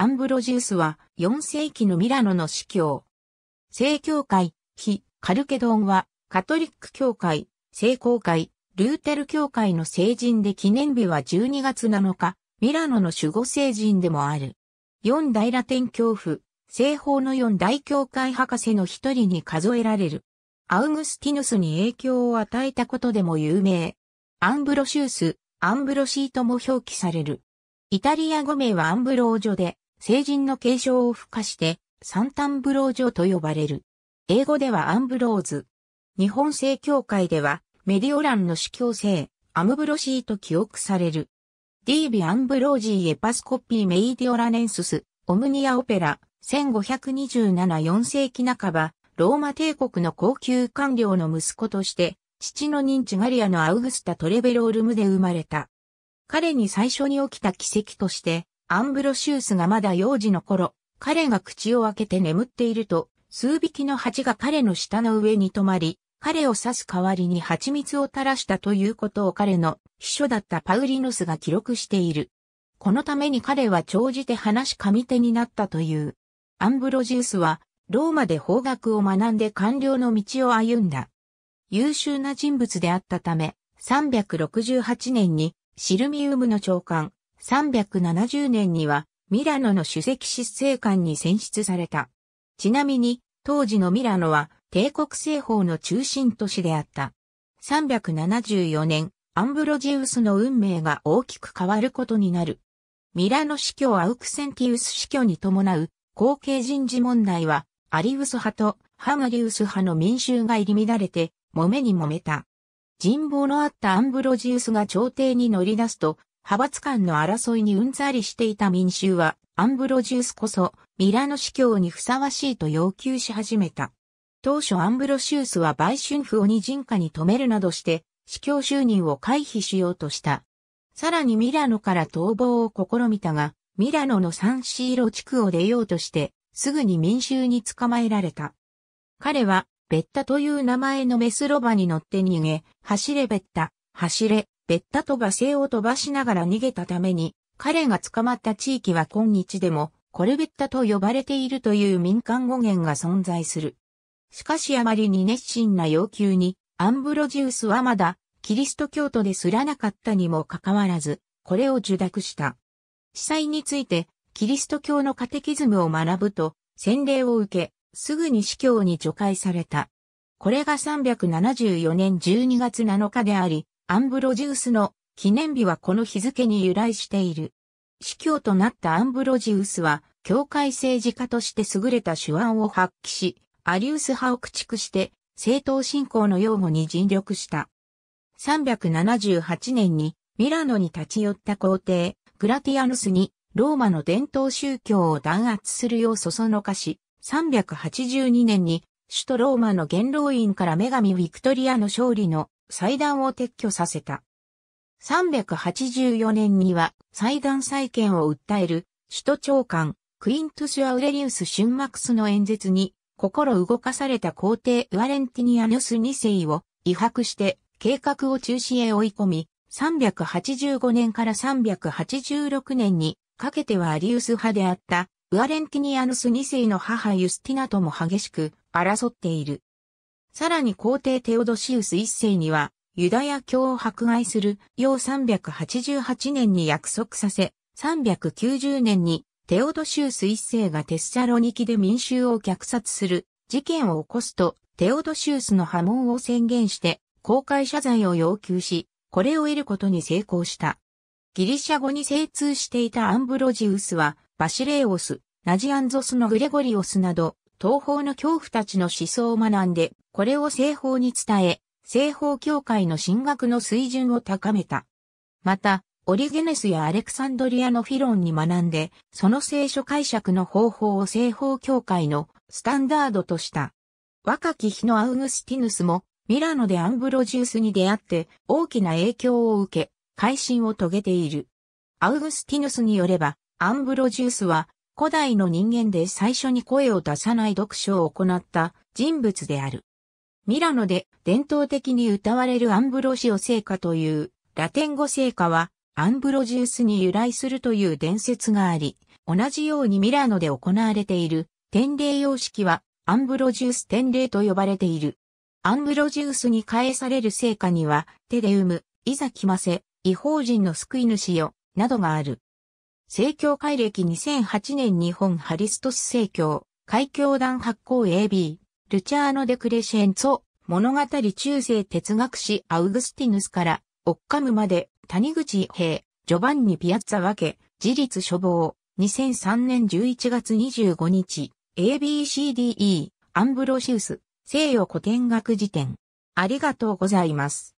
アンブロジウスは4世紀のミラノの司教。聖教会、非カルケドンはカトリック教会、聖公会、ルーテル教会の聖人で記念日は12月7日、ミラノの守護聖人でもある。四大ラテン教父、西方の四大教会博士の一人に数えられる。アウグスティヌスに影響を与えたことでも有名。アンブロシウス、アンブロシーとも表記される。イタリア語名はアンブロージョで、成人の継承を付加して、サンタンブロージョと呼ばれる。英語ではアンブローズ。日本正教会では、メディオランの司教聖、アムブロシーと記憶される。ディービ・アンブロージー・エパスコピー・メイディオラネンスス、オムニア・オペラ、1527-4世紀半ば、ローマ帝国の高級官僚の息子として、父の認知ガリアのアウグスタ・トレベロールムで生まれた。彼に最初に起きた奇跡として、アンブロシウスがまだ幼児の頃、彼が口を開けて眠っていると、数匹の蜂が彼の舌の上に止まり、彼を刺す代わりに蜂蜜を垂らしたということを彼の秘書だったパウリノスが記録している。このために彼は長じて話し神手になったという。アンブロジウスは、ローマで法学を学んで官僚の道を歩んだ。優秀な人物であったため、368年にシルミウムの長官、370年にはミラノの主席執政官に選出された。ちなみに、当時のミラノは帝国政法の中心都市であった。374年、アンブロジウスの運命が大きく変わることになる。ミラノ司教アウクセンティウス司教に伴う後継人事問題は、アリウス派とハマリウス派の民衆が入り乱れて、揉めに揉めた。人望のあったアンブロジウスが朝廷に乗り出すと、派閥間の争いにうんざりしていた民衆は、アンブロジウスこそ、ミラノ司教にふさわしいと要求し始めた。当初アンブロシウスは売春婦を二人家に止めるなどして、司教就任を回避しようとした。さらにミラノから逃亡を試みたが、ミラノのサンシーロ地区を出ようとして、すぐに民衆に捕まえられた。彼は、ベッタという名前のメスロバに乗って逃げ、走れベッタ、走れ、ベッタと罵声を飛ばしながら逃げたために、彼が捕まった地域は今日でも、コルベッタと呼ばれているという民間語源が存在する。しかしあまりに熱心な要求に、アンブロジウスはまだ、キリスト教徒ですらなかったにもかかわらず、これを受諾した。司祭について、キリスト教のカテキズムを学ぶと、洗礼を受け、すぐに司教に除外された。これが374年12月7日であり、アンブロジウスの記念日はこの日付に由来している。司教となったアンブロジウスは、教会政治家として優れた手腕を発揮し、アリウス派を駆逐して、政党信仰の擁護に尽力した。378年にミラノに立ち寄った皇帝、グラティアヌスにローマの伝統宗教を弾圧するようそそのかし、382年に首都ローマの元老院から女神ヴィクトリアの勝利の祭壇を撤去させた。384年には祭壇再建を訴える首都長官クイントス・アウレリウス・シュンマクスの演説に心動かされた皇帝ウアレンティニアヌス2世を威迫して計画を中止へ追い込み、385年から386年にかけてはアリウス派であったウアレンティニアヌス2世の母ユスティナとも激しく争っている。さらに皇帝テオドシウス一世には、ユダヤ教を迫害する、要388年に約束させ、390年にテオドシウス一世がテッサロニキで民衆を虐殺する事件を起こすと、テオドシウスの波紋を宣言して、公開謝罪を要求し、これを得ることに成功した。ギリシャ語に精通していたアンブロジウスは、バシレーオス、ナジアンゾスのグレゴリオスなど、東方の恐怖たちの思想を学んで、これを西方に伝え、西方教会の進学の水準を高めた。また、オリゲネスやアレクサンドリアのフィロンに学んで、その聖書解釈の方法を西方教会のスタンダードとした。若き日のアウグスティヌスも、ミラノでアンブロジウスに出会って大きな影響を受け、改心を遂げている。アウグスティヌスによれば、アンブロジウスは古代の人間で最初に声を出さない読書を行った人物である。ミラノで伝統的に歌われるアンブロシオ聖歌というラテン語聖歌はアンブロジウスに由来するという伝説があり、同じようにミラノで行われている典礼様式はアンブロジウス典礼と呼ばれている。アンブロジウスに返される聖歌には、テデウム、いざ来ませ、違法人の救い主よ、などがある。聖教会歴2008年日本ハリストス聖教、海教団発行 AB。ルチャーノ・デ・クレシェンツォ、物語中世哲学史アウグスティヌスから、オッカムまで、谷口平、ジョバンニ・ピアッツァ分け、自立処方、2003年11月25日、ABCDE、アンブロシウス、西洋古典学辞典。ありがとうございます。